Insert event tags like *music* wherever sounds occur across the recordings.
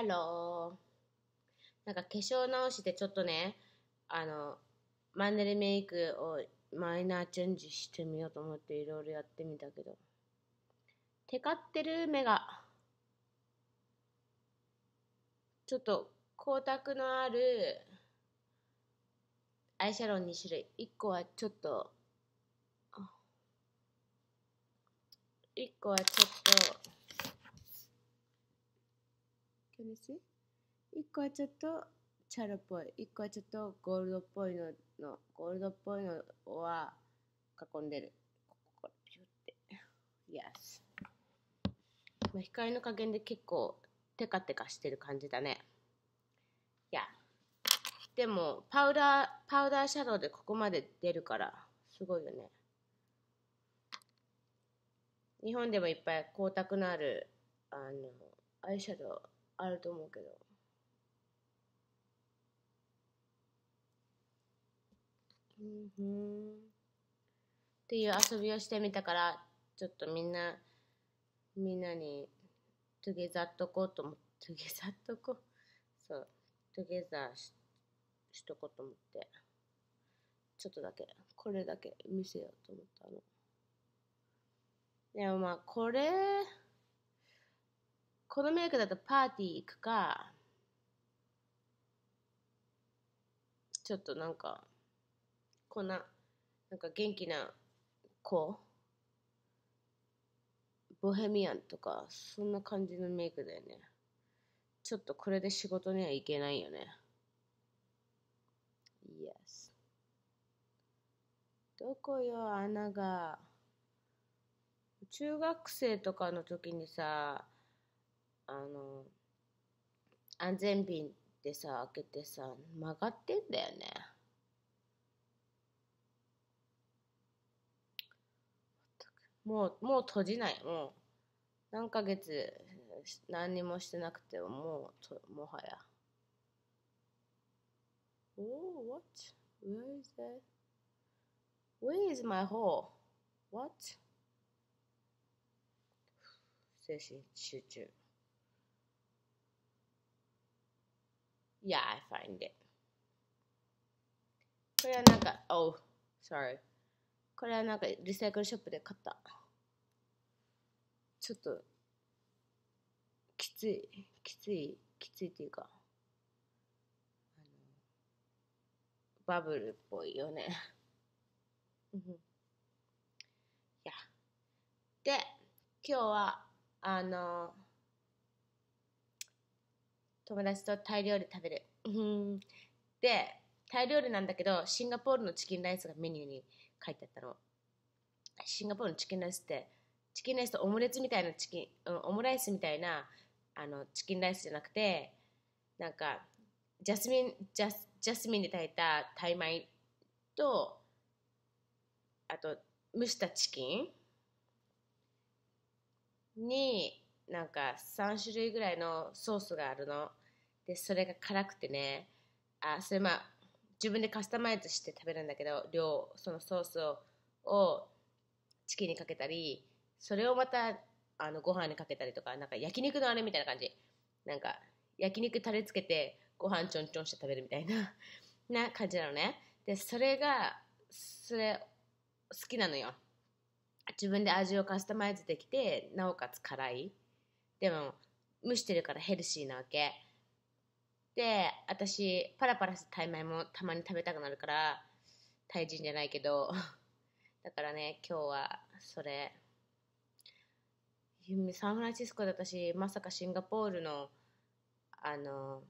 ハロー。なんか化粧直してちょっとね、あの、マンネリメイクをマイナーチェンジしてみようと思っていろいろやってみたけど。テカってる目が。ちょっと光沢のあるアイシャドウ2種類。1個はちょっと、1個はちょっと、です1個はちょっとチャラっぽい1個はちょっとゴールドっぽいののゴールドっぽいのは囲んでるここからピュってよし、まあ、光の加減で結構テカテカしてる感じだねいやでもパウダーパウダーシャドウでここまで出るからすごいよね日本でもいっぱい光沢のあるあのアイシャドウあると思うけど。うん、っていう遊びをしてみたからちょっとみんなみんなにトゲザっとこうと思ってトゲザっとこうそうトゲザししとこうと思ってちょっとだけこれだけ見せようと思ったのでもまあこれこのメイクだとパーティー行くか、ちょっとなんか、こんな、なんか元気な子、ボヘミアンとか、そんな感じのメイクだよね。ちょっとこれで仕事には行けないよね。Yes. どこよ、穴が。中学生とかの時にさ、あの安全ピ瓶でさ開けてさ曲がってんだよねもうもう閉じないもう何ヶ月何にもしてなくてももうもはやおお what where is that where is my hole what 精神集中 Yeah, I find it. これはなんか、oh, sorry. これはなんかリサイクルショップで買った。ちょっと、きつい、きつい、きついっていうか、あのバブルっぽいよね。いや。で、今日は、あの友達とタイ料理食べる。で、タイ料理なんだけど、シンガポールのチキンライスがメニューに書いてあったの。シンガポールのチキンライスって、チキンライスとオムレツみたいなチキン、うん、オムライスみたいなあのチキンライスじゃなくて、なんか、ジャスミン、ジャスジャスミンで炊いたタイ米と、あと、蒸したチキンに、なんか3種類ぐらいのソースがあるの。でそれが辛くてねあそれまあ自分でカスタマイズして食べるんだけど量そのソースをチキンにかけたりそれをまたあのご飯にかけたりとかなんか焼肉のあれみたいな感じなんか焼肉タレつけてご飯ちょんちょんして食べるみたいな *laughs* な感じなのねでそれがそれ好きなのよ自分で味をカスタマイズできてなおかつ辛いでも蒸してるからヘルシーなわけで私パラパラしたタイ米もたまに食べたくなるからタイ人じゃないけど *laughs* だからね今日はそれサンフランシスコで私まさかシンガポールのあの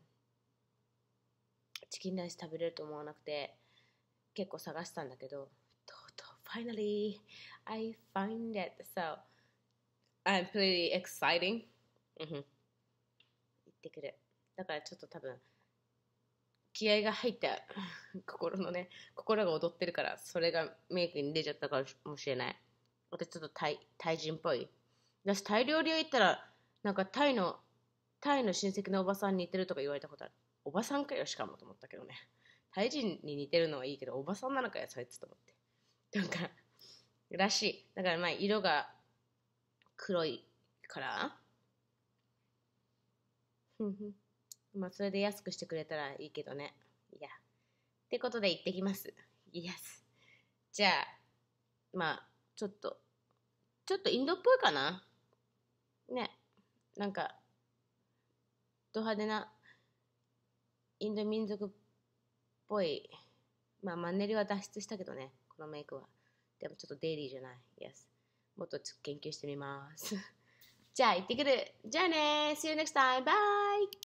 チキンライス食べれると思わなくて結構探したんだけどとうとう finally I find it so I'm pretty exciting 行ってくるだからちょっと多分気合が入った心のね *laughs* 心が踊ってるからそれがメイクに出ちゃったかもしれない私ちょっとタイタイ人っぽい私タイ料理屋行ったらなんかタイのタイの親戚のおばさんに似てるとか言われたことあるおばさんかよしかもと思ったけどねタイ人に似てるのはいいけどおばさんなのかよそいつと思ってなんからしいだからまあ色が黒いからふんふんまあ、それで安くしてくれたらいいけどね。いや。ってことで行ってきます。イエス。じゃあ、まあ、ちょっと、ちょっとインドっぽいかなね。なんか、ド派手な、インド民族っぽい、まあ、マンネリは脱出したけどね、このメイクは。でもちょっとデイリーじゃない。イエス。もっと研究してみます。*laughs* じゃあ、行ってくる。じゃあね !See you next time! Bye!